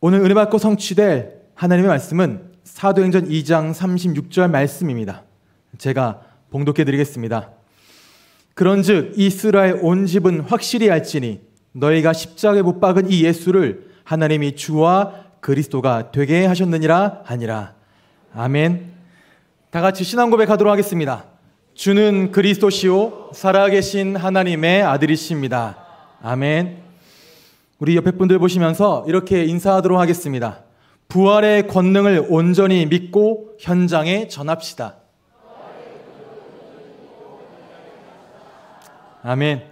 오늘 은혜 받고 성취될 하나님의 말씀은 사도행전 2장 36절 말씀입니다. 제가 봉독해 드리겠습니다. 그런즉 이스라엘 온 집은 확실히 알지니 너희가 십자가에 못 박은 이 예수를 하나님이 주와 그리스도가 되게 하셨느니라 하니라. 아멘. 다 같이 신앙 고백하도록 하겠습니다. 주는 그리스도시요 살아계신 하나님의 아들이십니다. 아멘. 우리 옆에 분들 보시면서 이렇게 인사하도록 하겠습니다. 부활의 권능을 온전히 믿고 현장에 전합시다. 아멘. 어,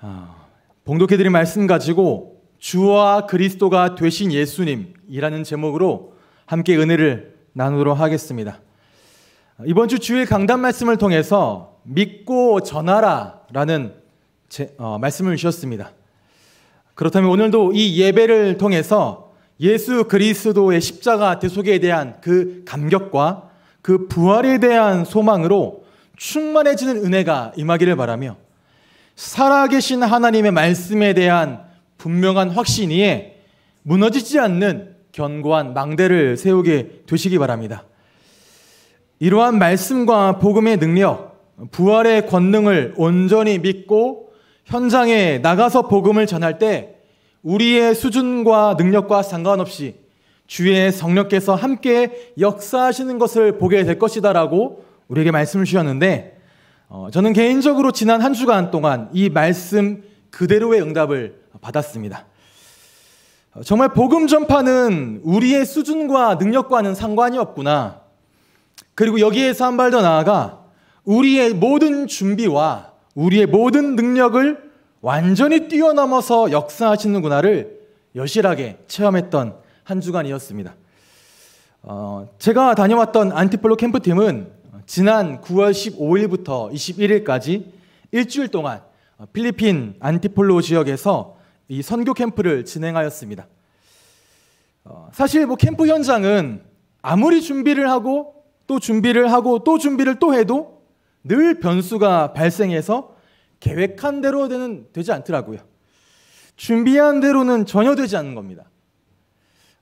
아, 봉독해드린 말씀 가지고 주와 그리스도가 되신 예수님이라는 제목으로 함께 은혜를 나누도록 하겠습니다. 이번 주 주일 강단 말씀을 통해서 믿고 전하라 라는 제, 어, 말씀을 주셨습니다. 그렇다면 오늘도 이 예배를 통해서 예수 그리스도의 십자가 대속에 대한 그 감격과 그 부활에 대한 소망으로 충만해지는 은혜가 임하기를 바라며 살아계신 하나님의 말씀에 대한 분명한 확신 이에 무너지지 않는 견고한 망대를 세우게 되시기 바랍니다. 이러한 말씀과 복음의 능력, 부활의 권능을 온전히 믿고 현장에 나가서 복음을 전할 때 우리의 수준과 능력과 상관없이 주의 성령께서 함께 역사하시는 것을 보게 될 것이다라고 우리에게 말씀을 주셨는데 어, 저는 개인적으로 지난 한 주간 동안 이 말씀 그대로의 응답을 받았습니다. 어, 정말 복음 전파는 우리의 수준과 능력과는 상관이 없구나. 그리고 여기에서 한 발 더 나아가 우리의 모든 준비와 우리의 모든 능력을 완전히 뛰어넘어서 역사하시는구나를 여실하게 체험했던 한 주간이었습니다. 어, 제가 다녀왔던 안티폴로 캠프팀은 지난 9월 15일부터 21일까지 일주일 동안 필리핀 안티폴로 지역에서 이 선교 캠프를 진행하였습니다. 어, 사실 뭐 캠프 현장은 아무리 준비를 하고 또 준비를 하고 또 준비를 또 해도 늘 변수가 발생해서 계획한 대로 는 되지 않더라고요. 준비한 대로는 전혀 되지 않는 겁니다.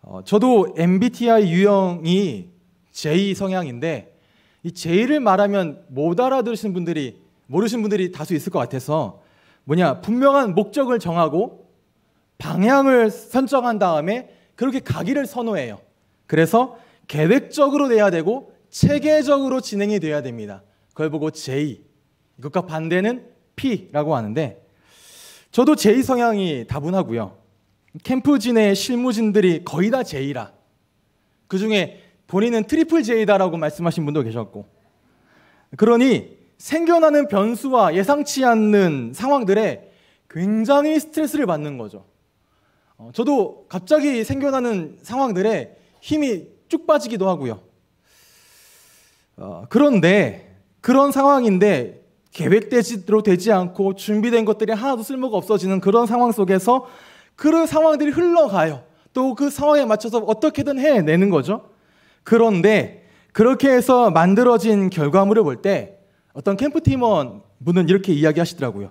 어, 저도 MBTI 유형이 J 성향인데 이 J를 말하면 못 알아들으신 분들이 모르신 분들이 다수 있을 것 같아서 뭐냐 분명한 목적을 정하고 방향을 선정한 다음에 그렇게 가기를 선호해요. 그래서 계획적으로 돼야 되고 체계적으로 진행이 돼야 됩니다. 그걸 보고 J 이것과 반대는 P라고 하는데 저도 J 성향이 다분하고요. 캠프진의 실무진들이 거의 다 J라. 그 중에 본인은 트리플 J다라고 말씀하신 분도 계셨고. 그러니 생겨나는 변수와 예상치 않는 상황들에 굉장히 스트레스를 받는 거죠. 어, 저도 갑자기 생겨나는 상황들에 힘이 쭉 빠지기도 하고요. 어, 그런데 그런 상황인데 계획대로 되지 않고 준비된 것들이 하나도 쓸모가 없어지는 그런 상황 속에서 그런 상황들이 흘러가요. 또 그 상황에 맞춰서 어떻게든 해내는 거죠. 그런데 그렇게 해서 만들어진 결과물을 볼 때 어떤 캠프팀원 분은 이렇게 이야기하시더라고요.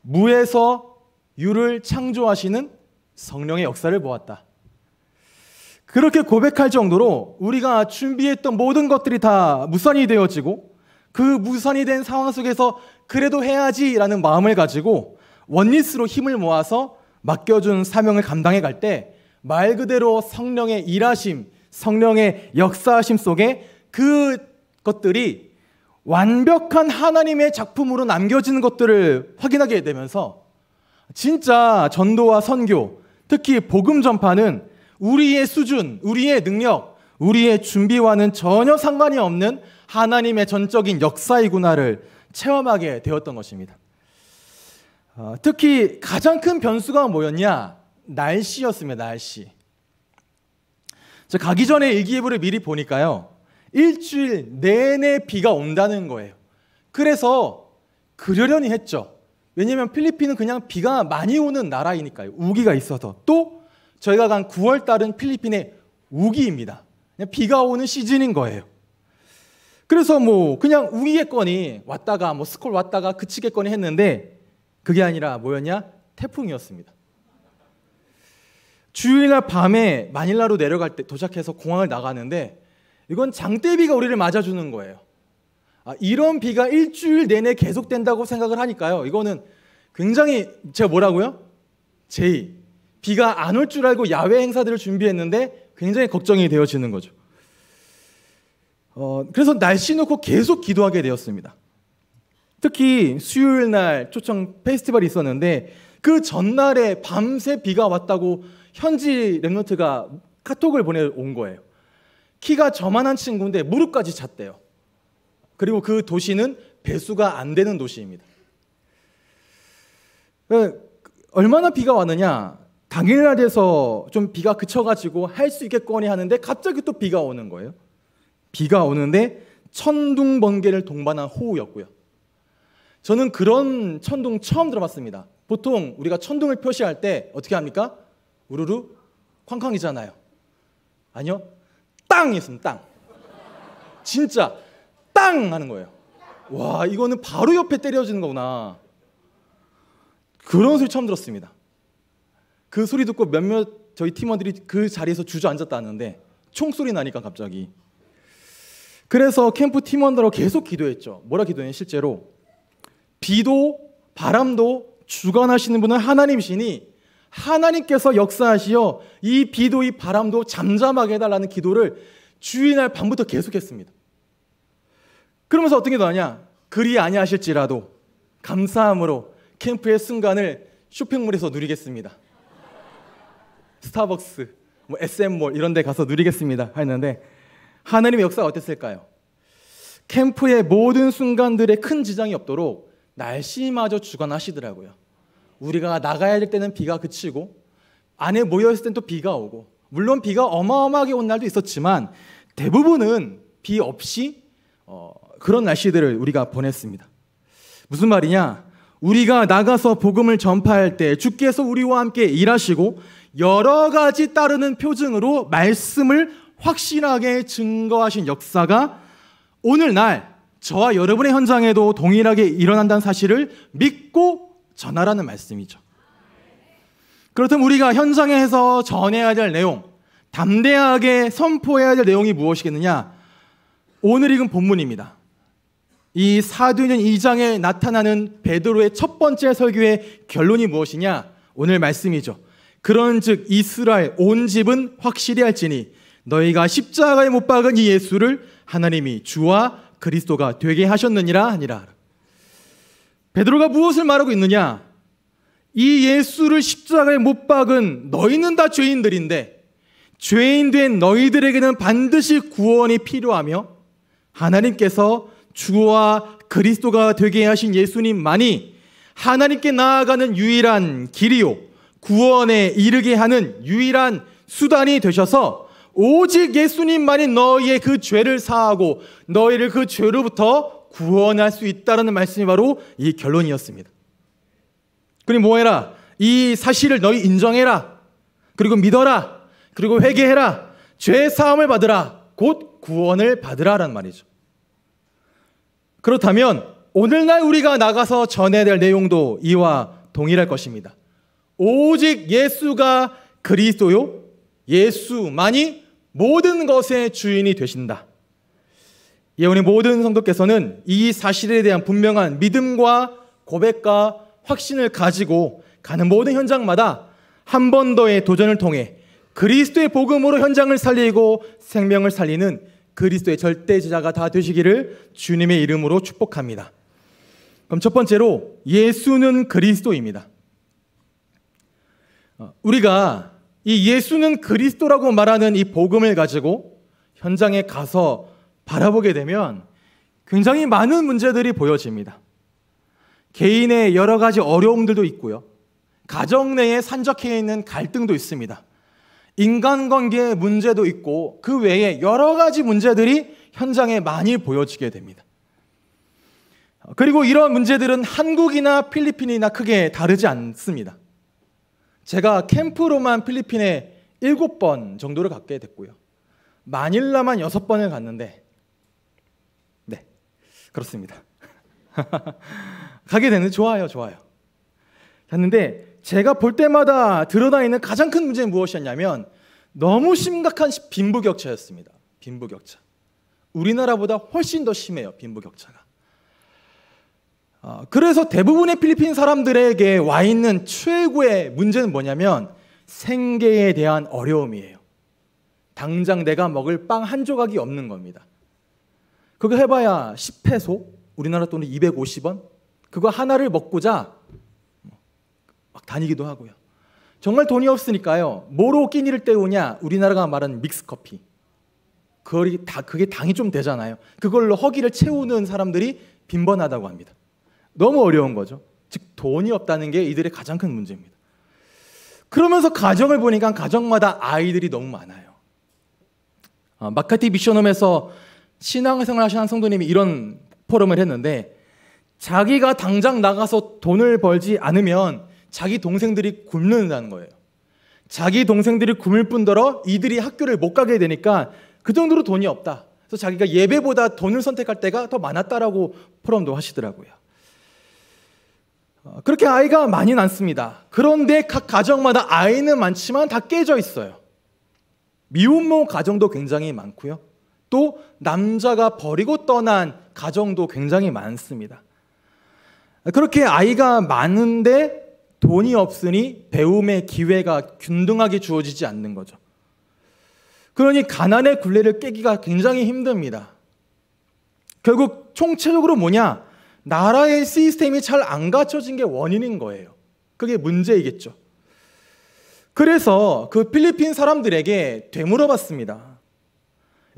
무에서 유를 창조하시는 성령의 역사를 보았다. 그렇게 고백할 정도로 우리가 준비했던 모든 것들이 다 무산이 되어지고 그 무산이 된 상황 속에서 그래도 해야지라는 마음을 가지고 원리스로 힘을 모아서 맡겨준 사명을 감당해 갈 때 말 그대로 성령의 일하심, 성령의 역사하심 속에 그 것들이 완벽한 하나님의 작품으로 남겨지는 것들을 확인하게 되면서 진짜 전도와 선교, 특히 복음 전파는 우리의 수준, 우리의 능력, 우리의 준비와는 전혀 상관이 없는 하나님의 전적인 역사이구나를 체험하게 되었던 것입니다. 어, 특히 가장 큰 변수가 뭐였냐? 날씨였습니다. 날씨. 저 가기 전에 일기예보를 미리 보니까요. 일주일 내내 비가 온다는 거예요. 그래서 그러려니 했죠. 왜냐면 필리핀은 그냥 비가 많이 오는 나라이니까요. 우기가 있어서. 또 저희가 간 9월 달은 필리핀의 우기입니다. 비가 오는 시즌인 거예요. 그래서 뭐 그냥 우기겠거니 왔다가 뭐 스콜 왔다가 그치겠거니 했는데 그게 아니라 뭐였냐? 태풍이었습니다. 주일날 밤에 마닐라로 내려갈 때 도착해서 공항을 나가는데 이건 장대비가 우리를 맞아주는 거예요. 아, 이런 비가 일주일 내내 계속된다고 생각을 하니까요. 이거는 굉장히 제가 뭐라고요? 제이 비가 안 올 줄 알고 야외 행사들을 준비했는데 굉장히 걱정이 되어지는 거죠. 어, 그래서 날씨 놓고 계속 기도하게 되었습니다. 특히 수요일 날 초청 페스티벌이 있었는데 그 전날에 밤새 비가 왔다고 현지 랩노트가 카톡을 보내온 거예요. 키가 저만한 친구인데 무릎까지 찼대요. 그리고 그 도시는 배수가 안 되는 도시입니다. 어, 얼마나 비가 왔느냐? 당일날돼서좀 비가 그쳐가지고 할 수 있겠거니 하는데 갑자기 또 비가 오는 거예요. 비가 오는데 천둥 번개를 동반한 호우였고요. 저는 그런 천둥 처음 들어봤습니다. 보통 우리가 천둥을 표시할 때 어떻게 합니까? 우르르 쾅쾅이잖아요. 아니요. 땅이 있으면 땅. 진짜 땅 하는 거예요. 와, 이거는 바로 옆에 때려지는 거구나. 그런 소리 처음 들었습니다. 그 소리 듣고 몇몇 저희 팀원들이 그 자리에서 주저앉았다는데 총소리 나니까 갑자기 그래서 캠프 팀원들하고 계속 기도했죠. 뭐라 기도했냐 실제로 비도 바람도 주관하시는 분은 하나님이시니 하나님께서 역사하시어 이 비도 이 바람도 잠잠하게 해달라는 기도를 주일날 밤부터 계속했습니다. 그러면서 어떤 기도 하냐? 그리 아니하실지라도 감사함으로 캠프의 순간을 쇼핑몰에서 누리겠습니다. 스타벅스, 뭐 SM몰 이런 데 가서 누리겠습니다. 했는데 하나님의 역사가 어땠을까요? 캠프의 모든 순간들에 큰 지장이 없도록 날씨마저 주관하시더라고요. 우리가 나가야 될 때는 비가 그치고 안에 모여있을 땐 또 비가 오고 물론 비가 어마어마하게 온 날도 있었지만 대부분은 비 없이 어, 그런 날씨들을 우리가 보냈습니다. 무슨 말이냐? 우리가 나가서 복음을 전파할 때 주께서 우리와 함께 일하시고 여러 가지 따르는 표징으로 말씀을 확실하게 증거하신 역사가 오늘날 저와 여러분의 현장에도 동일하게 일어난다는 사실을 믿고 전하라는 말씀이죠. 그렇다면 우리가 현장에서 전해야 될 내용, 담대하게 선포해야 될 내용이 무엇이겠느냐? 오늘 읽은 본문입니다. 이 사도년 2장에 나타나는 베드로의 첫 번째 설교의 결론이 무엇이냐? 오늘 말씀이죠. 그런즉 이스라엘 온 집은 확실히 할지니 너희가 십자가에 못 박은 이 예수를 하나님이 주와 그리스도가 되게 하셨느니라 하니라. 베드로가 무엇을 말하고 있느냐? 이 예수를 십자가에 못 박은 너희는 다 죄인들인데 죄인 된 너희들에게는 반드시 구원이 필요하며 하나님께서 주와 그리스도가 되게 하신 예수님만이 하나님께 나아가는 유일한 길이요 구원에 이르게 하는 유일한 수단이 되셔서 오직 예수님만이 너희의 그 죄를 사하고 너희를 그 죄로부터 구원할 수 있다라는 말씀이 바로 이 결론이었습니다. 그리 뭐해라? 이 사실을 너희 인정해라. 그리고 믿어라. 그리고 회개해라. 죄 사함을 받으라. 곧 구원을 받으라라는 말이죠. 그렇다면 오늘날 우리가 나가서 전해야 될 내용도 이와 동일할 것입니다. 오직 예수가 그리스도요 예수만이 모든 것의 주인이 되신다. 예, 우리 모든 성도께서는 이 사실에 대한 분명한 믿음과 고백과 확신을 가지고 가는 모든 현장마다 한 번 더의 도전을 통해 그리스도의 복음으로 현장을 살리고 생명을 살리는 그리스도의 절대 제자가 다 되시기를 주님의 이름으로 축복합니다. 그럼 첫 번째로 예수는 그리스도입니다. 어, 우리가 이 예수는 그리스도라고 말하는 이 복음을 가지고 현장에 가서 바라보게 되면 굉장히 많은 문제들이 보여집니다. 개인의 여러 가지 어려움들도 있고요. 가정 내에 산적해 있는 갈등도 있습니다. 인간관계의 문제도 있고 그 외에 여러 가지 문제들이 현장에 많이 보여지게 됩니다. 그리고 이런 문제들은 한국이나 필리핀이나 크게 다르지 않습니다. 제가 캠프로만 필리핀에 7번 정도를 갔게 됐고요. 마닐라만 6번을 갔는데 네. 그렇습니다. 가게 되는 좋아요, 좋아요. 갔는데 제가 볼 때마다 드러나 있는 가장 큰 문제는 무엇이었냐면 너무 심각한 빈부격차였습니다. 빈부격차. 우리나라보다 훨씬 더 심해요, 빈부격차가. 어, 그래서 대부분의 필리핀 사람들에게 와 있는 최고의 문제는 뭐냐면 생계에 대한 어려움이에요. 당장 내가 먹을 빵 한 조각이 없는 겁니다. 그거 해봐야 1 0회소 우리나라 돈은 250원? 그거 하나를 먹고자 막 다니기도 하고요. 정말 돈이 없으니까요. 뭐로 끼니를 때우냐? 우리나라가 말하는 믹스커피. 그걸 다, 그게 당이 좀 되잖아요. 그걸로 허기를 채우는 사람들이 빈번하다고 합니다. 너무 어려운 거죠. 즉 돈이 없다는 게 이들의 가장 큰 문제입니다. 그러면서 가정을 보니까 가정마다 아이들이 너무 많아요. 아, 마카티 미션홈에서 신앙생활 하시는 성도님이 이런 포럼을 했는데 자기가 당장 나가서 돈을 벌지 않으면 자기 동생들이 굶는다는 거예요. 자기 동생들이 굶을 뿐더러 이들이 학교를 못 가게 되니까 그 정도로 돈이 없다. 그래서 자기가 예배보다 돈을 선택할 때가 더 많았다라고 포럼도 하시더라고요. 어, 그렇게 아이가 많이 낳습니다. 그런데 각 가정마다 아이는 많지만 다 깨져 있어요. 미혼모 가정도 굉장히 많고요. 또 남자가 버리고 떠난 가정도 굉장히 많습니다. 그렇게 아이가 많은데 돈이 없으니 배움의 기회가 균등하게 주어지지 않는 거죠. 그러니 가난의 굴레를 깨기가 굉장히 힘듭니다. 결국 총체적으로 뭐냐? 나라의 시스템이 잘 안 갖춰진 게 원인인 거예요. 그게 문제이겠죠. 그래서 그 필리핀 사람들에게 되물어 봤습니다.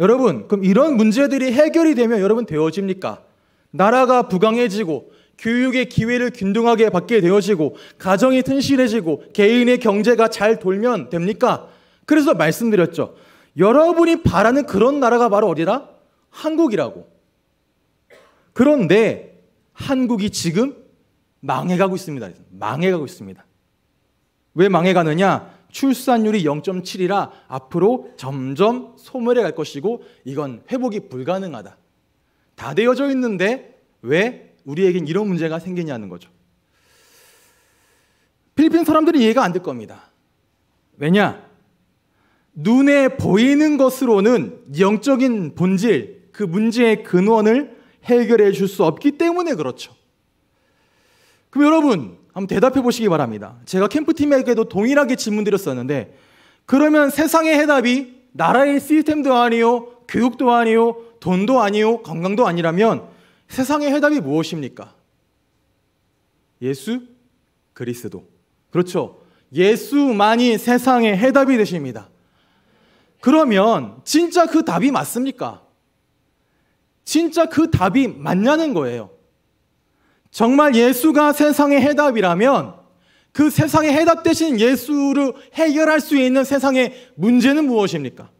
여러분, 그럼 이런 문제들이 해결이 되면 여러분 되어집니까? 나라가 부강해지고 교육의 기회를 균등하게 받게 되어지고 가정이 튼실해지고 개인의 경제가 잘 돌면 됩니까? 그래서 말씀드렸죠. 여러분이 바라는 그런 나라가 바로 어디라? 한국이라고. 그런데 한국이 지금 망해가고 있습니다. 망해가고 있습니다. 왜 망해가느냐? 출산율이 0.7이라 앞으로 점점 소멸해 갈 것이고 이건 회복이 불가능하다. 다 되어져 있는데 왜 우리에겐 이런 문제가 생기냐는 거죠. 필리핀 사람들은 이해가 안 될 겁니다. 왜냐? 눈에 보이는 것으로는 영적인 본질, 그 문제의 근원을 해결해 줄 수 없기 때문에 그렇죠. 그럼 여러분, 한번 대답해 보시기 바랍니다. 제가 캠프팀에게도 동일하게 질문 드렸었는데, 그러면 세상의 해답이 나라의 시스템도 아니요, 교육도 아니요, 돈도 아니요, 건강도 아니라면 세상의 해답이 무엇입니까? 예수 그리스도. 그렇죠. 예수만이 세상의 해답이 되십니다. 그러면 진짜 그 답이 맞습니까? 진짜 그 답이 맞냐는 거예요. 정말 예수가 세상의 해답이라면 그 세상의 해답 대신 예수를 해결할 수 있는 세상의 문제는 무엇입니까?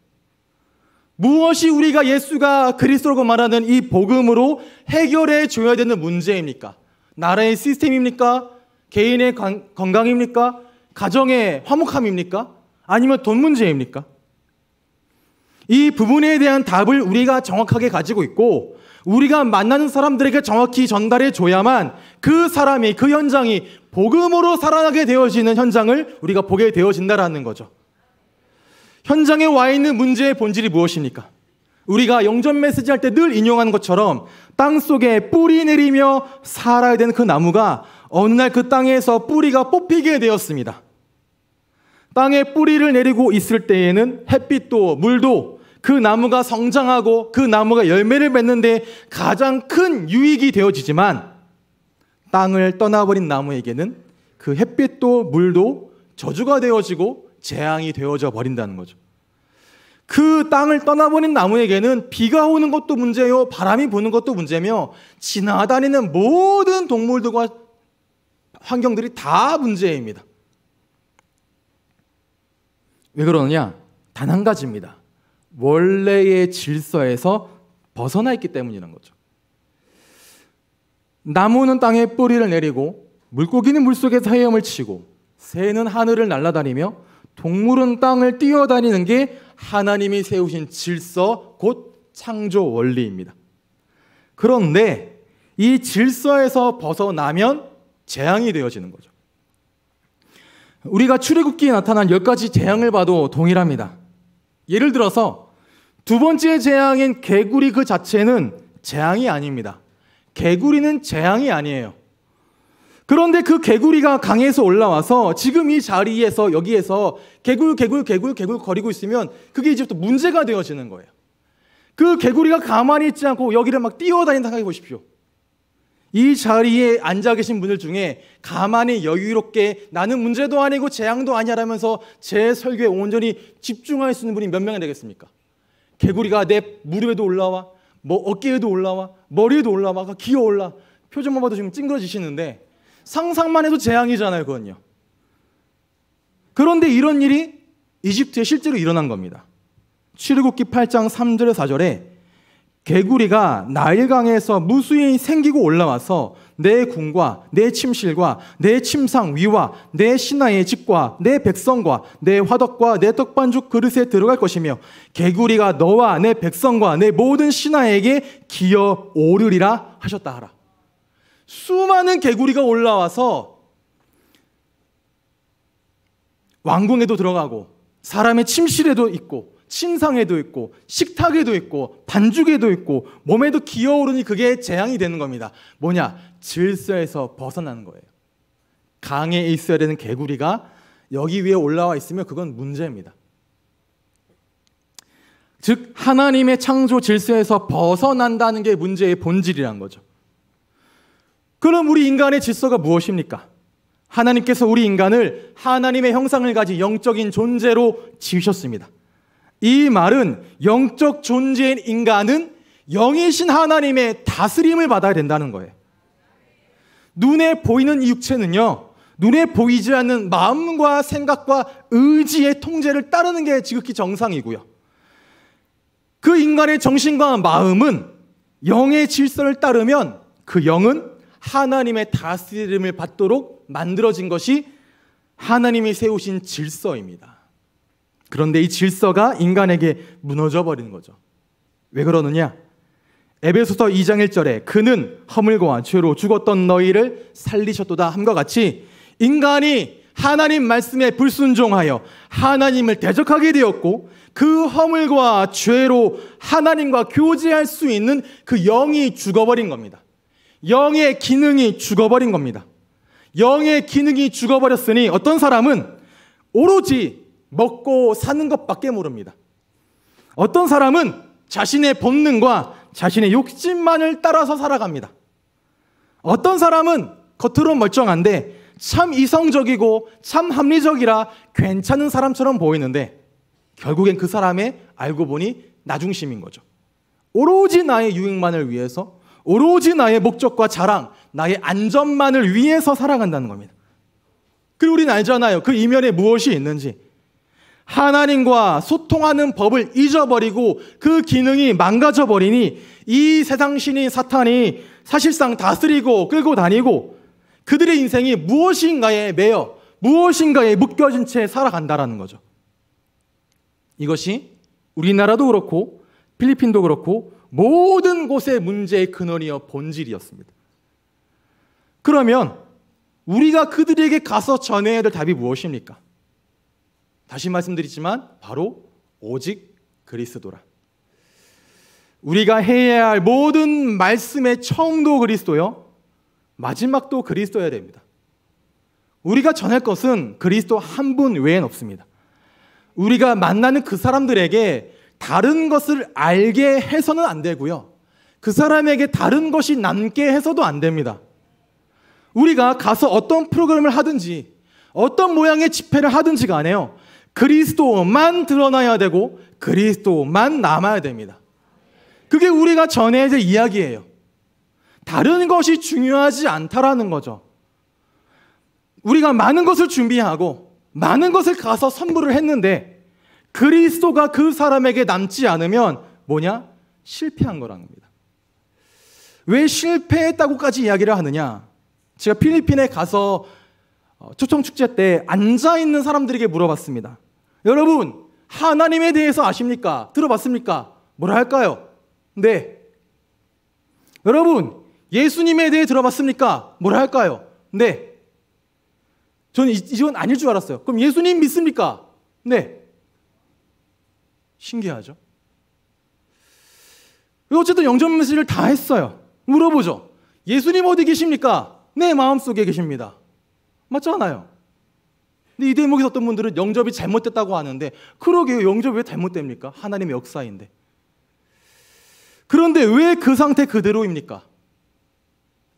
무엇이 우리가 예수가 그리스도라고 말하는 이 복음으로 해결해 줘야 되는 문제입니까? 나라의 시스템입니까? 개인의 건강입니까? 가정의 화목함입니까? 아니면 돈 문제입니까? 이 부분에 대한 답을 우리가 정확하게 가지고 있고 우리가 만나는 사람들에게 정확히 전달해 줘야만 그 사람이 그 현장이 복음으로 살아나게 되어지는 현장을 우리가 보게 되어진다라는 거죠. 현장에 와 있는 문제의 본질이 무엇입니까? 우리가 영전 메시지 할 때 늘 인용하는 것처럼 땅 속에 뿌리 내리며 살아야 되는 그 나무가 어느 날 그 땅에서 뿌리가 뽑히게 되었습니다. 땅에 뿌리를 내리고 있을 때에는 햇빛도 물도 그 나무가 성장하고 그 나무가 열매를 맺는데 가장 큰 유익이 되어지지만 땅을 떠나버린 나무에게는 그 햇빛도 물도 저주가 되어지고 재앙이 되어져 버린다는 거죠. 그 땅을 떠나버린 나무에게는 비가 오는 것도 문제요, 바람이 부는 것도 문제며 지나다니는 모든 동물들과 환경들이 다 문제입니다. 왜 그러느냐? 단 한 가지입니다. 원래의 질서에서 벗어나 있기 때문이라는 거죠. 나무는 땅에 뿌리를 내리고 물고기는 물속에서 헤엄을 치고 새는 하늘을 날아다니며 동물은 땅을 뛰어다니는 게 하나님이 세우신 질서 곧 창조 원리입니다. 그런데 이 질서에서 벗어나면 재앙이 되어지는 거죠. 우리가 출애굽기에 나타난 열 가지 재앙을 봐도 동일합니다. 예를 들어서 두 번째 재앙인 개구리 그 자체는 재앙이 아닙니다. 개구리는 재앙이 아니에요. 그런데 그 개구리가 강에서 올라와서 지금 이 자리에서 여기에서 개굴 개굴 개굴 개굴 거리고 있으면 그게 이제부터 문제가 되어지는 거예요. 그 개구리가 가만히 있지 않고 여기를 막 뛰어다닌다 생각해 보십시오. 이 자리에 앉아 계신 분들 중에 가만히 여유롭게 나는 문제도 아니고 재앙도 아니야라면서 제 설교에 온전히 집중할 수 있는 분이 몇 명이 되겠습니까? 개구리가 내 무릎에도 올라와, 뭐 어깨에도 올라와, 머리에도 올라와, 기어 올라. 표정만 봐도 지금 찡그러지시는데 상상만 해도 재앙이잖아요, 그건요. 그런데 이런 일이 이집트에 실제로 일어난 겁니다. 출애굽기 8장 3절에 4절에 개구리가 나일강에서 무수히 생기고 올라와서 내 궁과 내 침실과 내 침상 위와 내 신하의 집과 내 백성과 내 화덕과 내 떡반죽 그릇에 들어갈 것이며 개구리가 너와 내 백성과 내 모든 신하에게 기어 오르리라 하셨다 하라. 수많은 개구리가 올라와서 왕궁에도 들어가고 사람의 침실에도 있고 침상에도 있고 식탁에도 있고 반죽에도 있고 몸에도 기어오르니 그게 재앙이 되는 겁니다. 뭐냐? 질서에서 벗어나는 거예요. 강에 있어야 되는 개구리가 여기 위에 올라와 있으면 그건 문제입니다. 즉 하나님의 창조 질서에서 벗어난다는 게 문제의 본질이란 거죠. 그럼 우리 인간의 질서가 무엇입니까? 하나님께서 우리 인간을 하나님의 형상을 가진 영적인 존재로 지으셨습니다. 이 말은 영적 존재인 인간은 영이신 하나님의 다스림을 받아야 된다는 거예요. 눈에 보이는 이 육체는요, 눈에 보이지 않는 마음과 생각과 의지의 통제를 따르는 게 지극히 정상이고요. 그 인간의 정신과 마음은 영의 질서를 따르면 그 영은 하나님의 다스림을 받도록 만들어진 것이 하나님이 세우신 질서입니다. 그런데 이 질서가 인간에게 무너져 버리는 거죠. 왜 그러느냐? 에베소서 2장 1절에 그는 허물과 죄로 죽었던 너희를 살리셨도다 함과 같이 인간이 하나님 말씀에 불순종하여 하나님을 대적하게 되었고 그 허물과 죄로 하나님과 교제할 수 있는 그 영이 죽어버린 겁니다. 영의 기능이 죽어버린 겁니다. 영의 기능이 죽어버렸으니 어떤 사람은 오로지 먹고 사는 것밖에 모릅니다. 어떤 사람은 자신의 본능과 자신의 욕심만을 따라서 살아갑니다. 어떤 사람은 겉으로 멀쩡한데 참 이성적이고 참 합리적이라 괜찮은 사람처럼 보이는데 결국엔 그 사람의 알고 보니 나중심인 거죠. 오로지 나의 유익만을 위해서 오로지 나의 목적과 자랑, 나의 안전만을 위해서 살아간다는 겁니다. 그리고 우리는 알잖아요. 그 이면에 무엇이 있는지. 하나님과 소통하는 법을 잊어버리고 그 기능이 망가져 버리니 이 세상 신인 사탄이 사실상 다스리고 끌고 다니고 그들의 인생이 무엇인가에 매여 무엇인가에 묶여진 채 살아간다라는 거죠. 이것이 우리나라도 그렇고 필리핀도 그렇고 모든 곳의 문제의 근원이어 본질이었습니다. 그러면 우리가 그들에게 가서 전해야 될 답이 무엇입니까? 다시 말씀드리지만 바로 오직 그리스도라. 우리가 해야 할 모든 말씀의 처음도 그리스도요. 마지막도 그리스도여야 됩니다. 우리가 전할 것은 그리스도 한 분 외엔 없습니다. 우리가 만나는 그 사람들에게 다른 것을 알게 해서는 안 되고요. 그 사람에게 다른 것이 남게 해서도 안 됩니다. 우리가 가서 어떤 프로그램을 하든지 어떤 모양의 집회를 하든지 간에요. 그리스도만 드러나야 되고 그리스도만 남아야 됩니다. 그게 우리가 전에 이제 이야기예요. 다른 것이 중요하지 않다라는 거죠. 우리가 많은 것을 준비하고 많은 것을 가서 선물을 했는데 그리스도가 그 사람에게 남지 않으면 뭐냐? 실패한 거라는 겁니다. 왜 실패했다고까지 이야기를 하느냐? 제가 필리핀에 가서 초청 축제 때 앉아 있는 사람들에게 물어봤습니다. 여러분, 하나님에 대해서 아십니까? 들어봤습니까? 뭐라 할까요? 네. 여러분, 예수님에 대해 들어봤습니까? 뭐라 할까요? 네. 저는 이건 아닐 줄 알았어요. 그럼 예수님 믿습니까? 네. 신기하죠? 어쨌든 영접 메시지를 다 했어요. 물어보죠. 예수님 어디 계십니까? 내 마음속에 계십니다. 맞잖아요. 근데 이 대목에서 어떤 분들은 영접이 잘못됐다고 하는데 그러게요. 영접이 왜 잘못됩니까? 하나님의 역사인데. 그런데 왜 그 상태 그대로입니까?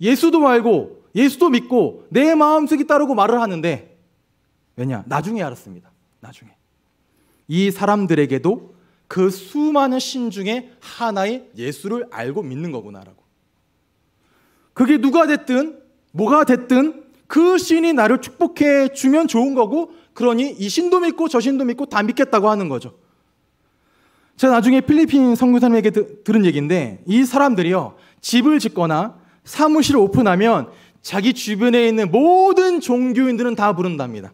예수도 말고 예수도 믿고 내 마음속이 따르고 말을 하는데 왜냐? 나중에 알았습니다. 나중에. 이 사람들에게도 그 수많은 신 중에 하나의 예수를 알고 믿는 거구나라고. 그게 누가 됐든 뭐가 됐든 그 신이 나를 축복해 주면 좋은 거고 그러니 이 신도 믿고 저 신도 믿고 다 믿겠다고 하는 거죠. 제가 나중에 필리핀 선교사님에게 들은 얘기인데 이 사람들이요 집을 짓거나 사무실을 오픈하면 자기 주변에 있는 모든 종교인들은 다 부른답니다.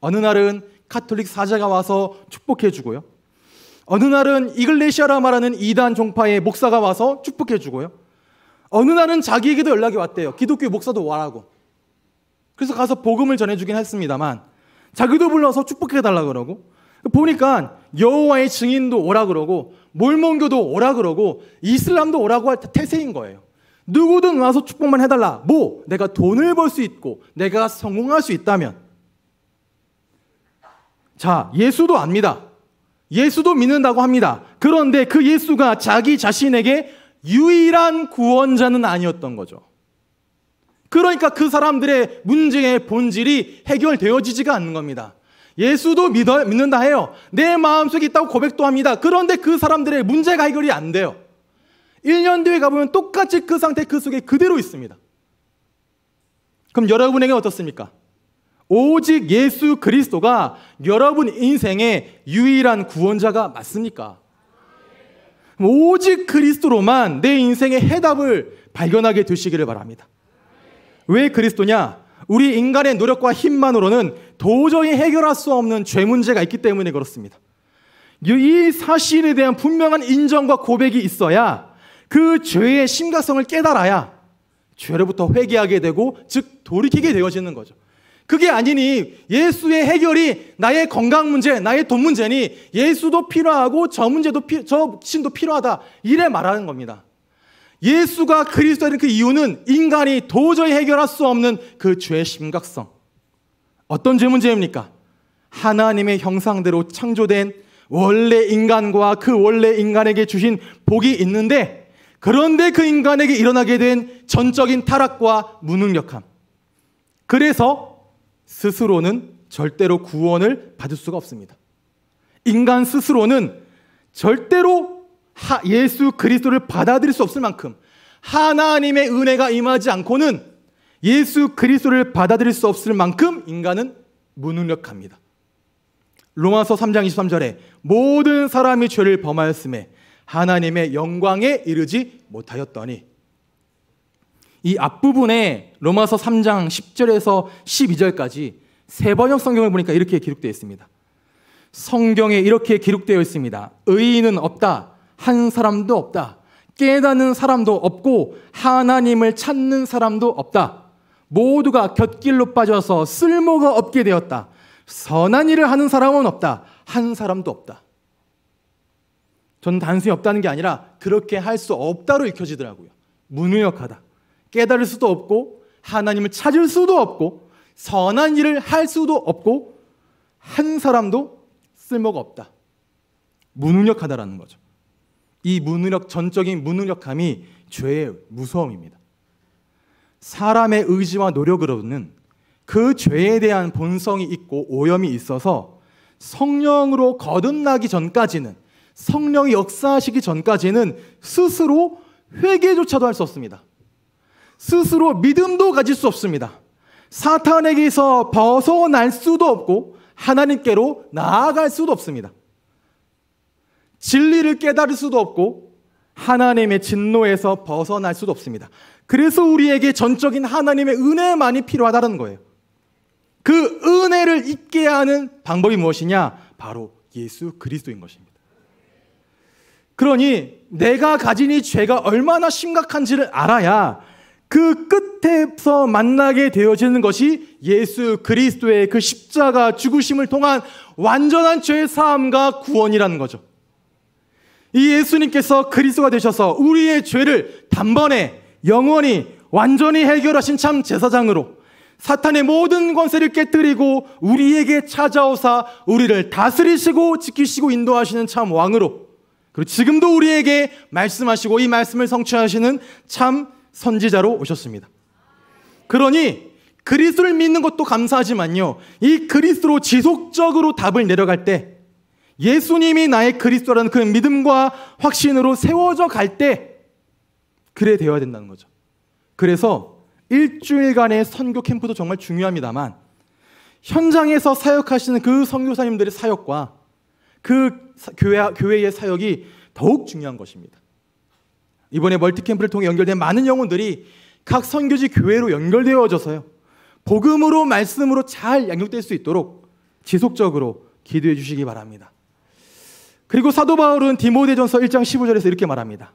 어느 날은 카톨릭 사자가 와서 축복해 주고요. 어느 날은 이글레시아라 말하는 이단 종파의 목사가 와서 축복해 주고요. 어느 날은 자기에게도 연락이 왔대요. 기독교 목사도 와라고. 그래서 가서 복음을 전해주긴 했습니다만 자기도 불러서 축복해달라 그러고 보니까 여호와의 증인도 오라 그러고 몰몬교도 오라 그러고 이슬람도 오라고 할 태세인 거예요. 누구든 와서 축복만 해달라. 뭐 내가 돈을 벌 수 있고 내가 성공할 수 있다면 자 예수도 압니다. 예수도 믿는다고 합니다. 그런데 그 예수가 자기 자신에게 유일한 구원자는 아니었던 거죠. 그러니까 그 사람들의 문제의 본질이 해결되어지지가 않는 겁니다. 예수도 믿어, 믿는다 해요. 내 마음속에 있다고 고백도 합니다. 그런데 그 사람들의 문제가 해결이 안 돼요. 1년 뒤에 가보면 똑같이 그 상태 그 속에 그대로 있습니다. 그럼 여러분에게 어떻습니까? 오직 예수 그리스도가 여러분 인생의 유일한 구원자가 맞습니까? 오직 그리스도로만 내 인생의 해답을 발견하게 되시기를 바랍니다. 왜 그리스도냐? 우리 인간의 노력과 힘만으로는 도저히 해결할 수 없는 죄 문제가 있기 때문에 그렇습니다. 이 사실에 대한 분명한 인정과 고백이 있어야 그 죄의 심각성을 깨달아야 죄로부터 회개하게 되고 즉 돌이키게 되어지는 거죠. 그게 아니니 예수의 해결이 나의 건강 문제, 나의 돈 문제니 예수도 필요하고 저 문제도 피, 저 신도 필요하다 이래 말하는 겁니다. 예수가 그리스도인 그 이유는 인간이 도저히 해결할 수 없는 그 죄의 심각성. 어떤 죄 문제입니까? 하나님의 형상대로 창조된 원래 인간과 그 원래 인간에게 주신 복이 있는데 그런데 그 인간에게 일어나게 된 전적인 타락과 무능력함. 그래서 스스로는 절대로 구원을 받을 수가 없습니다. 인간 스스로는 절대로 예수 그리스도를 받아들일 수 없을 만큼 하나님의 은혜가 임하지 않고는 예수 그리스도를 받아들일 수 없을 만큼 인간은 무능력합니다. 로마서 3장 23절에 모든 사람이 죄를 범하였음에 하나님의 영광에 이르지 못하였더니 이 앞부분에 로마서 3장 10절에서 12절까지 세 번역 성경을 보니까 이렇게 기록되어 있습니다. 성경에 이렇게 기록되어 있습니다. 의인은 없다. 한 사람도 없다. 깨닫는 사람도 없고 하나님을 찾는 사람도 없다. 모두가 곁길로 빠져서 쓸모가 없게 되었다. 선한 일을 하는 사람은 없다. 한 사람도 없다. 전 단순히 없다는 게 아니라 그렇게 할 수 없다로 읽혀지더라고요. 무능력하다. 깨달을 수도 없고 하나님을 찾을 수도 없고 선한 일을 할 수도 없고 한 사람도 쓸모가 없다. 무능력하다라는 거죠. 이 무능력 전적인 무능력함이 죄의 무서움입니다. 사람의 의지와 노력으로는 그 죄에 대한 본성이 있고 오염이 있어서 성령으로 거듭나기 전까지는 성령이 역사하시기 전까지는 스스로 회개조차도 할 수 없습니다. 스스로 믿음도 가질 수 없습니다. 사탄에게서 벗어날 수도 없고 하나님께로 나아갈 수도 없습니다. 진리를 깨달을 수도 없고 하나님의 진노에서 벗어날 수도 없습니다. 그래서 우리에게 전적인 하나님의 은혜만이 필요하다는 거예요. 그 은혜를 잊게 하는 방법이 무엇이냐? 바로 예수 그리스도인 것입니다. 그러니 내가 가진 이 죄가 얼마나 심각한지를 알아야 그 끝에서 만나게 되어지는 것이 예수 그리스도의 그 십자가 죽으심을 통한 완전한 죄 사함과 구원이라는 거죠. 이 예수님께서 그리스도가 되셔서 우리의 죄를 단번에 영원히 완전히 해결하신 참 제사장으로 사탄의 모든 권세를 깨뜨리고 우리에게 찾아오사 우리를 다스리시고 지키시고 인도하시는 참 왕으로 그리고 지금도 우리에게 말씀하시고 이 말씀을 성취하시는 참 선지자로 오셨습니다. 그러니 그리스도를 믿는 것도 감사하지만요. 이 그리스도로 지속적으로 답을 내려갈 때 예수님이 나의 그리스도라는 그 믿음과 확신으로 세워져 갈 때 그래 되어야 된다는 거죠. 그래서 일주일간의 선교 캠프도 정말 중요합니다만 현장에서 사역하시는 그 선교사님들의 사역과 그 교회, 교회의 사역이 더욱 중요한 것입니다. 이번에 멀티캠프를 통해 연결된 많은 영혼들이 각 선교지 교회로 연결되어져서요. 복음으로 말씀으로 잘 양육될 수 있도록 지속적으로 기도해 주시기 바랍니다. 그리고 사도 바울은 디모데전서 1장 15절에서 이렇게 말합니다.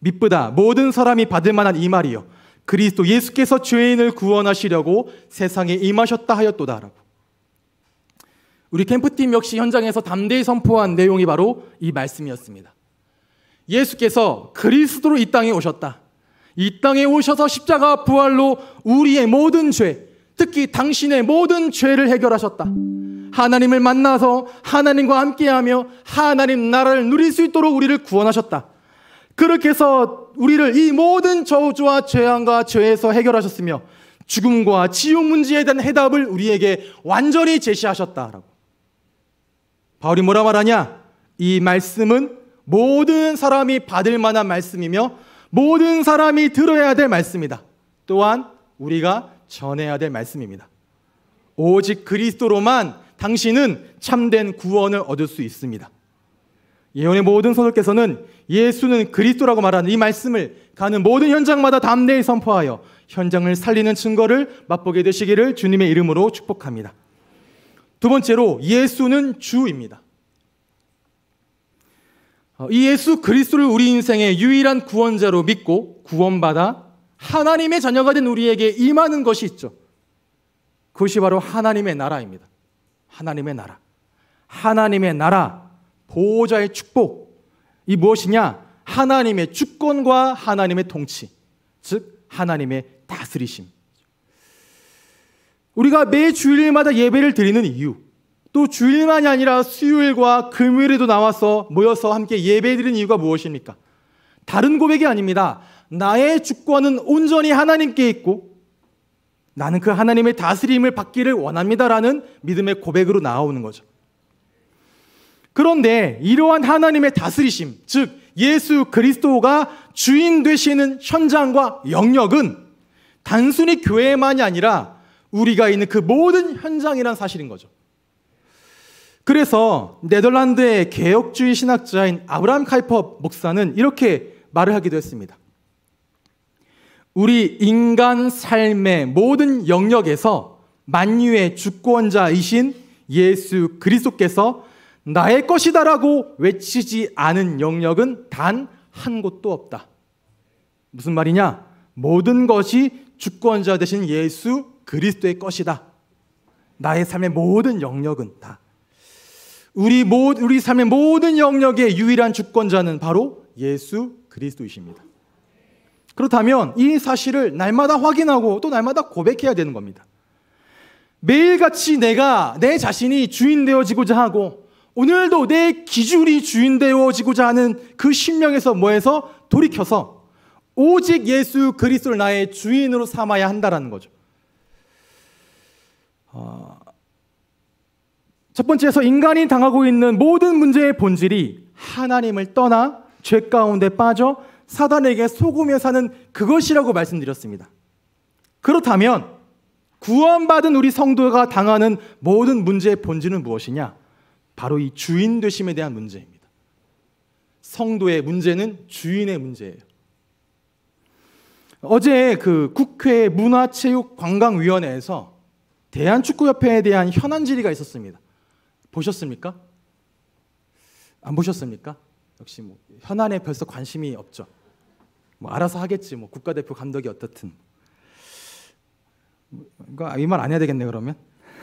미쁘다 모든 사람이 받을 만한 이 말이요 그리스도 예수께서 죄인을 구원하시려고 세상에 임하셨다 하였도다라고. 우리 캠프팀 역시 현장에서 담대히 선포한 내용이 바로 이 말씀이었습니다. 예수께서 그리스도로 이 땅에 오셨다. 이 땅에 오셔서 십자가 부활로 우리의 모든 죄, 특히 당신의 모든 죄를 해결하셨다. 하나님을 만나서 하나님과 함께하며 하나님 나라를 누릴 수 있도록 우리를 구원하셨다. 그렇게 해서 우리를 이 모든 저주와 죄악과 죄에서 해결하셨으며 죽음과 지옥 문제에 대한 해답을 우리에게 완전히 제시하셨다라고. 바울이 뭐라 말하냐? 이 말씀은 모든 사람이 받을 만한 말씀이며 모든 사람이 들어야 될 말씀이다. 또한 우리가 전해야 될 말씀입니다. 오직 그리스도로만 당신은 참된 구원을 얻을 수 있습니다. 예언의 모든 소설께서는 예수는 그리스도라고 말하는 이 말씀을 가는 모든 현장마다 담대히 선포하여 현장을 살리는 증거를 맛보게 되시기를 주님의 이름으로 축복합니다. 두 번째로 예수는 주입니다. 어, 이 예수 그리스도를 우리 인생의 유일한 구원자로 믿고 구원받아 하나님의 자녀가 된 우리에게 임하는 것이 있죠. 그것이 바로 하나님의 나라입니다. 하나님의 나라. 하나님의 나라, 보호자의 축복. 이 무엇이냐? 하나님의 주권과 하나님의 통치. 즉, 하나님의 다스리심. 우리가 매 주일마다 예배를 드리는 이유. 또 주일만이 아니라 수요일과 금요일에도 나와서 모여서 함께 예배 드리는 이유가 무엇입니까? 다른 고백이 아닙니다. 나의 주권은 온전히 하나님께 있고 나는 그 하나님의 다스림을 받기를 원합니다라는 믿음의 고백으로 나오는 거죠. 그런데 이러한 하나님의 다스리심, 즉 예수 그리스도가 주인 되시는 현장과 영역은 단순히 교회만이 아니라 우리가 있는 그 모든 현장이란 사실인 거죠. 그래서 네덜란드의 개혁주의 신학자인 아브람 카이퍼 목사는 이렇게 말을 하기도 했습니다. 우리 인간 삶의 모든 영역에서 만유의 주권자이신 예수 그리스도께서 나의 것이다라고 외치지 않은 영역은 단 한 곳도 없다. 무슨 말이냐? 모든 것이 주권자 되신 예수 그리스도의 것이다. 나의 삶의 모든 영역은 다. 우리 모 우리 삶의 모든 영역의 유일한 주권자는 바로 예수 그리스도이십니다. 그렇다면 이 사실을 날마다 확인하고 또 날마다 고백해야 되는 겁니다. 매일같이 내가 내 자신이 주인 되어지고자 하고 오늘도 내 기준이 주인 되어지고자 하는 그 신명에서 뭐에서 돌이켜서 오직 예수 그리스도를 나의 주인으로 삼아야 한다라는 거죠. 어, 첫 번째에서 인간이 당하고 있는 모든 문제의 본질이 하나님을 떠나 죄 가운데 빠져 사단에게 속으며 사는 그것이라고 말씀드렸습니다. 그렇다면 구원받은 우리 성도가 당하는 모든 문제의 본질은 무엇이냐? 바로 이 주인 되심에 대한 문제입니다. 성도의 문제는 주인의 문제예요. 어제 그 국회 문화체육관광위원회에서 대한축구협회에 대한 현안 질의가 있었습니다. 보셨습니까? 안 보셨습니까? 역시 뭐 현안에 벌써 관심이 없죠. 뭐 알아서 하겠지 뭐 국가대표 감독이 어떻든 뭐, 이말 안 해야 되겠네 그러면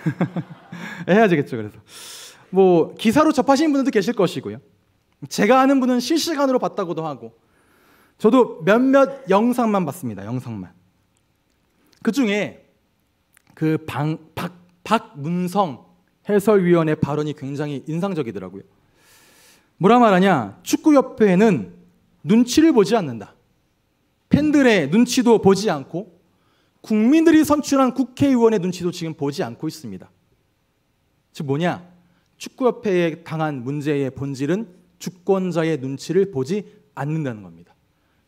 해야 되겠죠 그래서 뭐 기사로 접하신 분들도 계실 것이고요 제가 아는 분은 실시간으로 봤다고도 하고 저도 몇몇 영상만 봤습니다 영상만 그 중에 그 방, 박, 박문성 해설위원의 발언이 굉장히 인상적이더라고요 뭐라 말하냐 축구협회는 눈치를 보지 않는다 팬들의 눈치도 보지 않고 국민들이 선출한 국회의원의 눈치도 지금 보지 않고 있습니다. 즉 뭐냐? 축구협회에 당한 문제의 본질은 주권자의 눈치를 보지 않는다는 겁니다.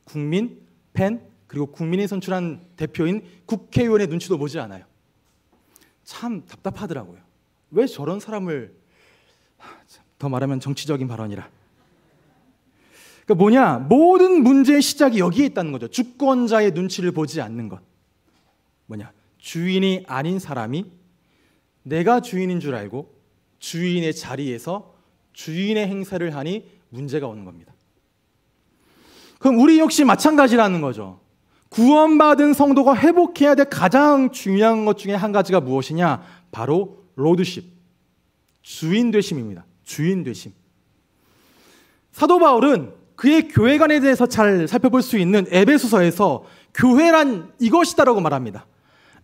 국민, 팬, 그리고 국민이 선출한 대표인 국회의원의 눈치도 보지 않아요. 참 답답하더라고요. 왜 저런 사람을 더 말하면 정치적인 발언이라 그러니까 뭐냐? 모든 문제의 시작이 여기에 있다는 거죠. 주권자의 눈치를 보지 않는 것. 뭐냐? 주인이 아닌 사람이 내가 주인인 줄 알고 주인의 자리에서 주인의 행사를 하니 문제가 오는 겁니다. 그럼 우리 역시 마찬가지라는 거죠. 구원받은 성도가 회복해야 될 가장 중요한 것 중에 한 가지가 무엇이냐? 바로 로드십. 주인 되심입니다. 주인 되심. 사도 바울은 그의 교회관에 대해서 잘 살펴볼 수 있는 에베소서에서 교회란 이것이다라고 말합니다.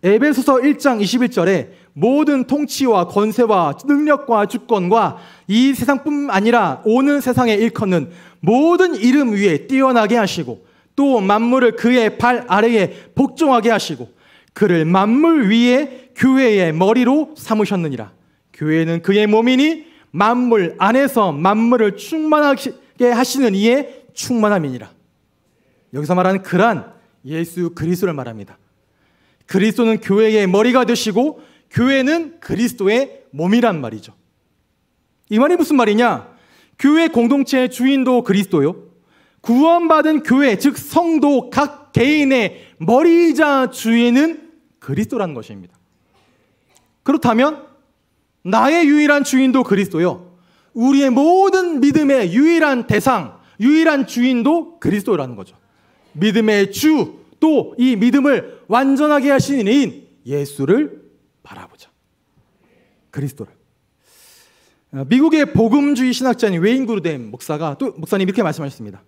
에베소서 1장 21절에 모든 통치와 권세와 능력과 주권과 이 세상뿐 아니라 오는 세상에 일컫는 모든 이름 위에 뛰어나게 하시고 또 만물을 그의 발 아래에 복종하게 하시고 그를 만물 위에 교회의 머리로 삼으셨느니라. 교회는 그의 몸이니 만물 안에서 만물을 충만하게 하시는 이의 충만함이니라. 여기서 말하는 그란 예수 그리스도를 말합니다. 그리스도는 교회의 머리가 되시고 교회는 그리스도의 몸이란 말이죠. 이 말이 무슨 말이냐? 교회 공동체의 주인도 그리스도요. 구원받은 교회, 즉 성도 각 개인의 머리이자 주인은 그리스도라는 것입니다. 그렇다면 나의 유일한 주인도 그리스도요. 우리의 모든 믿음의 유일한 대상, 유일한 주인도 그리스도라는 거죠. 믿음의 주, 또 이 믿음을 완전하게 하신 이인 예수를 바라보자. 그리스도를. 어, 미국의 복음주의 신학자인 웨인 그루뎀 목사가 또 목사님 이렇게 말씀하셨습니다.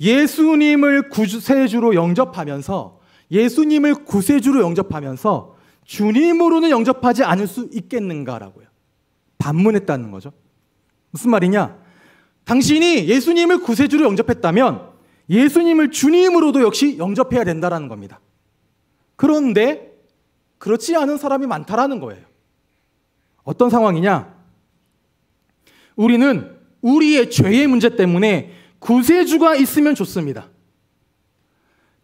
예수님을 구세주로 영접하면서 예수님을 구세주로 영접하면서 주님으로는 영접하지 않을 수 있겠는가라고요. 반문했다는 거죠. 무슨 말이냐? 당신이 예수님을 구세주로 영접했다면 예수님을 주님으로도 역시 영접해야 된다라는 겁니다. 그런데 그렇지 않은 사람이 많다라는 거예요. 어떤 상황이냐? 우리는 우리의 죄의 문제 때문에 구세주가 있으면 좋습니다.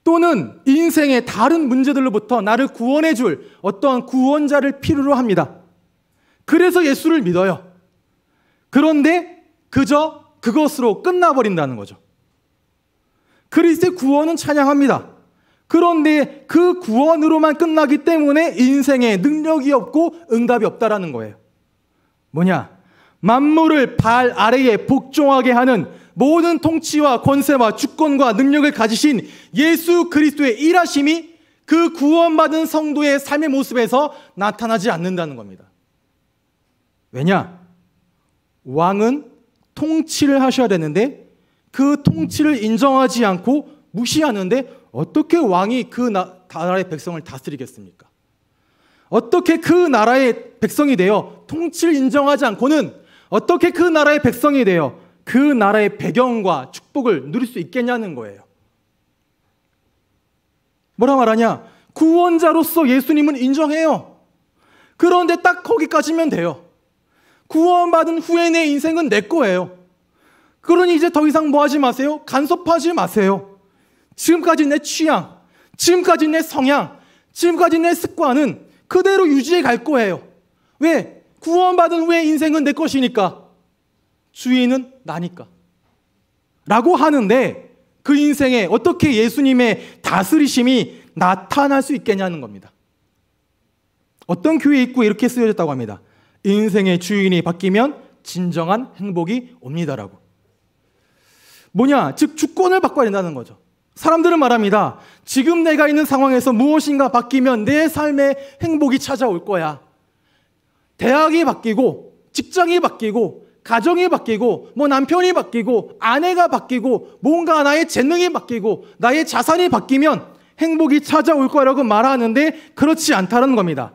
또는 인생의 다른 문제들로부터 나를 구원해 줄 어떠한 구원자를 필요로 합니다. 그래서 예수를 믿어요. 그런데 그저 그것으로 끝나버린다는 거죠. 그리스의 구원은 찬양합니다. 그런데 그 구원으로만 끝나기 때문에 인생에 능력이 없고 응답이 없다라는 거예요. 뭐냐? 만물을 발 아래에 복종하게 하는 모든 통치와 권세와 주권과 능력을 가지신 예수 그리스도의 일하심이 그 구원받은 성도의 삶의 모습에서 나타나지 않는다는 겁니다. 왜냐? 왕은 통치를 하셔야 되는데 그 통치를 인정하지 않고 무시하는데 어떻게 왕이 그 나, 라의 백성을 다스리겠습니까? 어떻게 그 나라의 백성이 되어 통치를 인정하지 않고는 어떻게 그 나라의 백성이 되어 그 나라의 배경과 축복을 누릴 수 있겠냐는 거예요. 뭐라 말하냐? 구원자로서 예수님은 인정해요. 그런데 딱 거기까지면 돼요. 구원받은 후에 내 인생은 내 거예요. 그러니 이제 더 이상 뭐 하지 마세요? 간섭하지 마세요. 지금까지 내 취향, 지금까지 내 성향, 지금까지 내 습관은 그대로 유지해 갈 거예요. 왜? 구원받은 후에 인생은 내 것이니까. 주인은 나니까. 라고 하는데 그 인생에 어떻게 예수님의 다스리심이 나타날 수 있겠냐는 겁니다. 어떤 교회 입구에 이렇게 쓰여졌다고 합니다. 인생의 주인이 바뀌면 진정한 행복이 옵니다라고. 뭐냐? 즉, 주권을 바꿔야 된다는 거죠. 사람들은 말합니다. 지금 내가 있는 상황에서 무엇인가 바뀌면 내 삶에 행복이 찾아올 거야. 대학이 바뀌고, 직장이 바뀌고, 가정이 바뀌고, 뭐 남편이 바뀌고, 아내가 바뀌고, 뭔가 나의 재능이 바뀌고, 나의 자산이 바뀌면 행복이 찾아올 거라고 말하는데 그렇지 않다는 겁니다.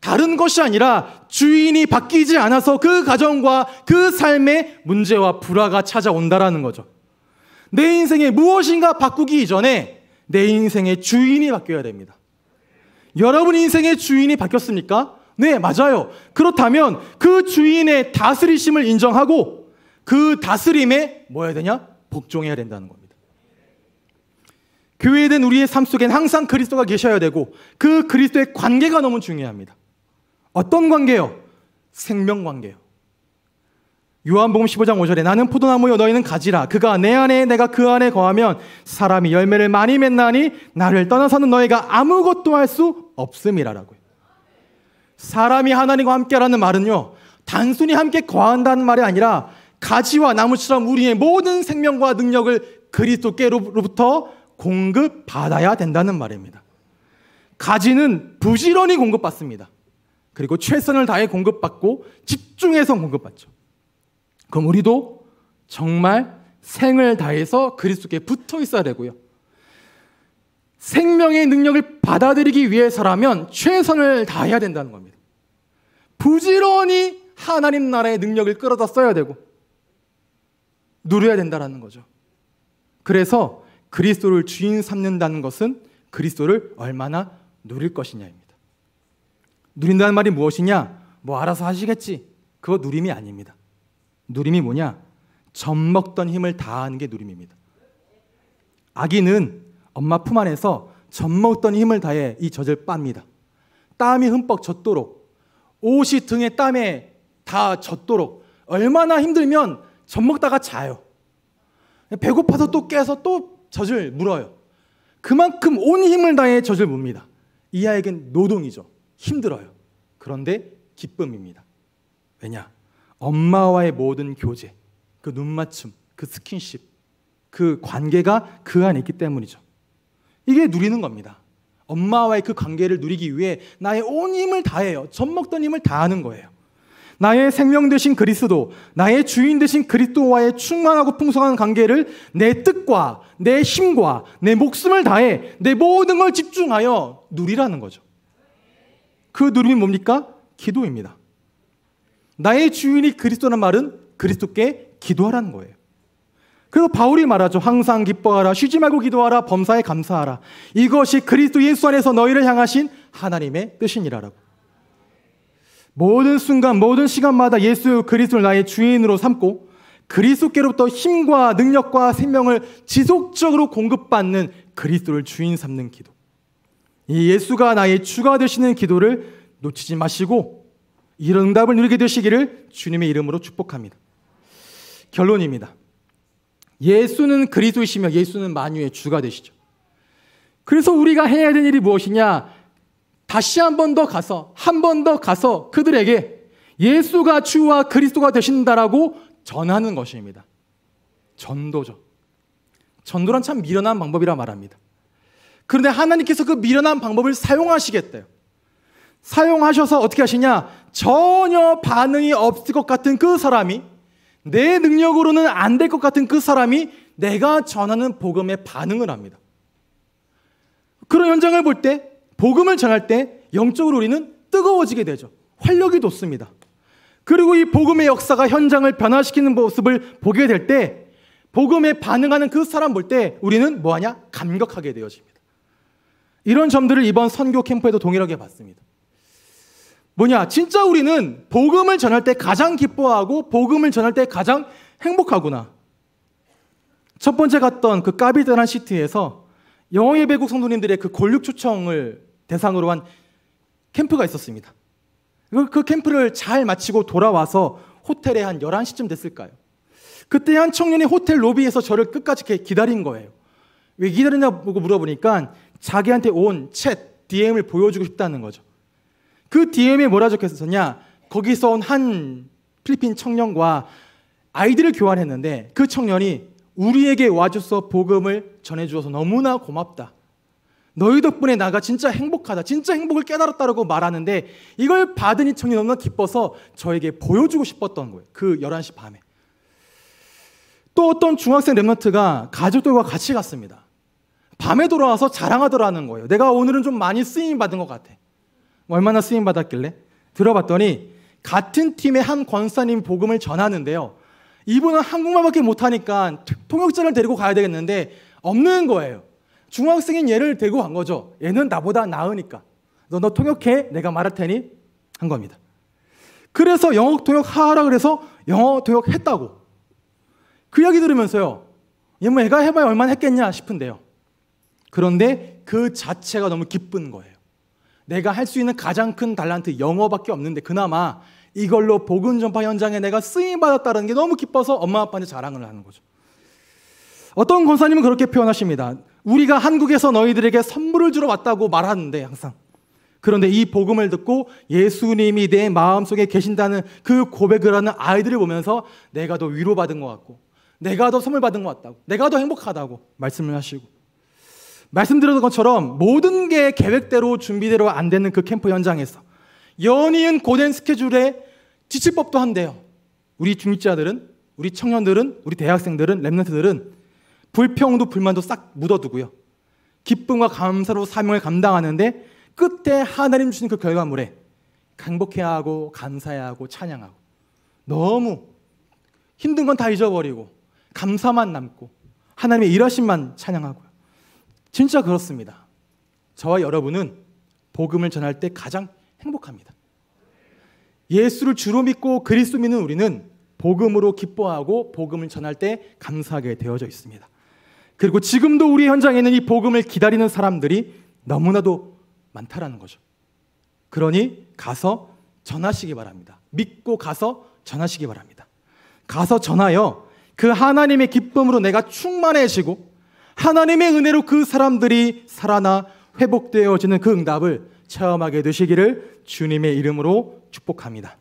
다른 것이 아니라 주인이 바뀌지 않아서 그 가정과 그 삶의 문제와 불화가 찾아온다라는 거죠. 내 인생에 무엇인가 바꾸기 이전에 내 인생의 주인이 바뀌어야 됩니다. 여러분 인생의 주인이 바뀌었습니까? 네, 맞아요. 그렇다면 그 주인의 다스리심을 인정하고 그 다스림에 뭐 해야 되냐? 복종해야 된다는 겁니다. 교회에 된 우리의 삶 속엔 항상 그리스도가 계셔야 되고 그 그리스도의 관계가 너무 중요합니다. 어떤 관계요? 생명 관계요. 요한복음 15장 5절에 나는 포도나무요 너희는 가지라 그가 내 안에 내가 그 안에 거하면 사람이 열매를 많이 맺나니 나를 떠나서는 너희가 아무것도 할 수 없음이라라고요. 사람이 하나님과 함께라는 말은요. 단순히 함께 거한다는 말이 아니라 가지와 나무처럼 우리의 모든 생명과 능력을 그리스도께로부터 공급받아야 된다는 말입니다. 가지는 부지런히 공급받습니다. 그리고 최선을 다해 공급받고 집중해서 공급받죠. 그럼 우리도 정말 생을 다해서 그리스도께 붙어 있어야 되고요. 생명의 능력을 받아들이기 위해서라면 최선을 다해야 된다는 겁니다. 부지런히 하나님 나라의 능력을 끌어다 써야 되고 누려야 된다는 거죠. 그래서 그리스도를 주인 삼는다는 것은 그리스도를 얼마나 누릴 것이냐입니다. 누린다는 말이 무엇이냐? 뭐 알아서 하시겠지. 그거 누림이 아닙니다. 누림이 뭐냐? 젖먹던 힘을 다하는 게 누림입니다. 아기는 엄마 품 안에서 젖먹던 힘을 다해 이 젖을 빱니다. 땀이 흠뻑 젖도록 옷이 등에 땀에 다 젖도록 얼마나 힘들면 젖먹다가 자요. 배고파서 또 깨서 또 젖을 물어요. 그만큼 온 힘을 다해 젖을 묻니다. 이 아이에겐 노동이죠. 힘들어요. 그런데 기쁨입니다. 왜냐? 엄마와의 모든 교제, 그 눈맞춤, 그 스킨십, 그 관계가 그 안에 있기 때문이죠. 이게 누리는 겁니다. 엄마와의 그 관계를 누리기 위해 나의 온 힘을 다해요. 젖먹던 힘을 다하는 거예요. 나의 생명 되신 그리스도, 나의 주인 되신 그리스도와의 충만하고 풍성한 관계를 내 뜻과 내 힘과 내 목숨을 다해 내 모든 걸 집중하여 누리라는 거죠. 그누름이 뭡니까? 기도입니다. 나의 주인이 그리스도란 말은 그리스도께 기도하라는 거예요. 그리고 바울이 말하죠. 항상 기뻐하라, 쉬지 말고 기도하라, 범사에 감사하라. 이것이 그리스도 예수 안에서 너희를 향하신 하나님의 뜻이니라라고. 모든 순간, 모든 시간마다 예수 그리스도를 나의 주인으로 삼고 그리스도께로부터 힘과 능력과 생명을 지속적으로 공급받는 그리스도를 주인 삼는 기도. 이 예수가 나의 주가 되시는 기도를 놓치지 마시고 이런 응답을 누리게 되시기를 주님의 이름으로 축복합니다. 결론입니다. 예수는 그리스도이시며 예수는 만유의 주가 되시죠. 그래서 우리가 해야 될 일이 무엇이냐? 다시 한 번 더 가서 한 번 더 가서 그들에게 예수가 주와 그리스도가 되신다라고 전하는 것입니다. 전도죠. 전도란 참 미련한 방법이라 말합니다. 그런데 하나님께서 그 미련한 방법을 사용하시겠대요. 사용하셔서 어떻게 하시냐? 전혀 반응이 없을 것 같은 그 사람이 내 능력으로는 안 될 것 같은 그 사람이 내가 전하는 복음에 반응을 합니다. 그런 현장을 볼 때, 복음을 전할 때 영적으로 우리는 뜨거워지게 되죠. 활력이 돋습니다. 그리고 이 복음의 역사가 현장을 변화시키는 모습을 보게 될 때, 복음에 반응하는 그 사람 볼 때 우리는 뭐하냐? 감격하게 되어집니다. 이런 점들을 이번 선교 캠프에도 동일하게 봤습니다. 뭐냐, 진짜 우리는 복음을 전할 때 가장 기뻐하고 복음을 전할 때 가장 행복하구나. 첫 번째 갔던 그 까비드란 시티에서 영어의 배국 성도님들의 그 골육 초청을 대상으로 한 캠프가 있었습니다. 그, 그 캠프를 잘 마치고 돌아와서 호텔에 한 11시쯤 됐을까요? 그때 한 청년이 호텔 로비에서 저를 끝까지 기다린 거예요. 왜 기다리냐고 물어보니까 자기한테 온 챗, DM을 보여주고 싶다는 거죠. 그 DM에 뭐라 적혔었냐? 거기서 온 한 필리핀 청년과 아이디를 교환했는데 그 청년이 우리에게 와줘서 복음을 전해주어서 너무나 고맙다. 너희 덕분에 나가 진짜 행복하다. 진짜 행복을 깨달았다라고 말하는데 이걸 받은 이 청년이 너무나 기뻐서 저에게 보여주고 싶었던 거예요. 그 11시 밤에. 또 어떤 중학생 랩런트가 가족들과 같이 갔습니다. 밤에 돌아와서 자랑하더라는 거예요. 내가 오늘은 좀 많이 쓰임 받은 것 같아. 뭐 얼마나 쓰임 받았길래? 들어봤더니 같은 팀의 한 권사님 복음을 전하는데요. 이분은 한국말밖에 못하니까 통역자를 데리고 가야 되겠는데 없는 거예요. 중학생인 얘를 데리고 간 거죠. 얘는 나보다 나으니까. 너, 너 통역해? 내가 말할 테니? 한 겁니다. 그래서 영어 통역 하라 그래서 영어 통역 했다고. 그 이야기 들으면서요. 얘 뭐 애가 해봐야 얼마나 했겠냐 싶은데요. 그런데 그 자체가 너무 기쁜 거예요. 내가 할 수 있는 가장 큰 달란트 영어밖에 없는데 그나마 이걸로 복음 전파 현장에 내가 쓰임 받았다는 게 너무 기뻐서 엄마 아빠한테 자랑을 하는 거죠. 어떤 권사님은 그렇게 표현하십니다. 우리가 한국에서 너희들에게 선물을 주러 왔다고 말하는데 항상 그런데 이 복음을 듣고 예수님이 내 마음속에 계신다는 그 고백을 하는 아이들을 보면서 내가 더 위로받은 것 같고 내가 더 선물 받은 것 같다고 내가 더 행복하다고 말씀을 하시고 말씀드렸던 것처럼 모든 게 계획대로 준비대로 안 되는 그 캠프 현장에서 연이은 고된 스케줄에 지칠 법도 한데요. 우리 중립자들은, 우리 청년들은, 우리 대학생들은, 랩런트들은 불평도 불만도 싹 묻어두고요. 기쁨과 감사로 사명을 감당하는데 끝에 하나님 주신 그 결과물에 강복해 하고 감사해 하고 찬양하고 너무 힘든 건 다 잊어버리고 감사만 남고 하나님의 일하심만 찬양하고요. 진짜 그렇습니다. 저와 여러분은 복음을 전할 때 가장 행복합니다. 예수를 주로 믿고 그리스도 믿는 우리는 복음으로 기뻐하고 복음을 전할 때 감사하게 되어져 있습니다. 그리고 지금도 우리 현장에는 이 복음을 기다리는 사람들이 너무나도 많다라는 거죠. 그러니 가서 전하시기 바랍니다. 믿고 가서 전하시기 바랍니다. 가서 전하여 그 하나님의 기쁨으로 내가 충만해지고 하나님의 은혜로 그 사람들이 살아나 회복되어지는 그 응답을 체험하게 되시기를 주님의 이름으로 축복합니다.